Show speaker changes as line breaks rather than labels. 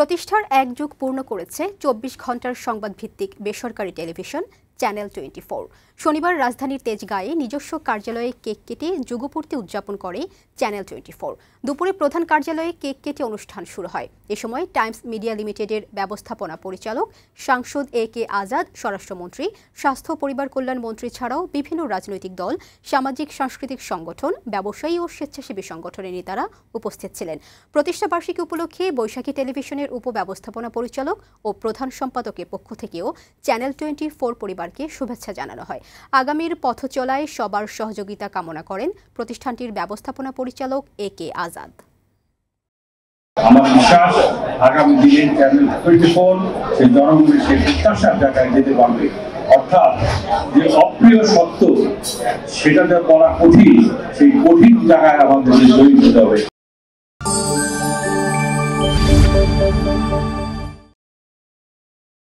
প্রতিষ্ঠার এক যুগ পূর্ণ করেছে চব্বিশ ঘন্টার সংবাদ ভিত্তিক বেসরকারি টেলিভিশন চ্যানেল টোয়েন্টি শনিবার রাজধানীর তেজগাঁয়ে নিজস্ব কার্যালয়ে কেক কেটে যুগপূর্তি উদযাপন করে চ্যানেল টোয়েন্টি দুপুরে প্রধান কার্যালয়ে কেক কেটে অনুষ্ঠান শুরু হয় এ সময় টাইমস মিডিয়া লিমিটেডের ব্যবস্থাপনা পরিচালক সাংসদ এ কে আজাদ স্বরাষ্ট্রমন্ত্রী স্বাস্থ্য পরিবার কল্যাণ মন্ত্রী ছাড়াও বিভিন্ন রাজনৈতিক দল সামাজিক সাংস্কৃতিক সংগঠন ব্যবসায়ী ও স্বেচ্ছাসেবী সংগঠনের নেতারা উপস্থিত ছিলেন প্রতিষ্ঠাবার্ষিকী উপলক্ষে বৈশাখী টেলিভিশনের উপব্যবস্থাপনা পরিচালক ও প্রধান সম্পাদকের পক্ষ থেকেও চ্যানেল টোয়েন্টি পরিবার সবারকে শুভেচ্ছা জানানো হয় আগামীর পথচলায় সবার সহযোগিতা কামনা করেন প্রতিষ্ঠানটির ব্যবস্থাপনা পরিচালক এ কে আজাদ
আমার বিশ্বাস আগামী দিনে চ্যানেল টোয়েন্টি ফোর সেই জনগণের সেই প্রত্যাশার জায়গায় যেতে পারবে
অর্থাৎ যে অপ্রিয় সত্য সেটা যা বলা কঠিন সেই কঠিন জায়গায় আমাদের জয়ী হতে হবে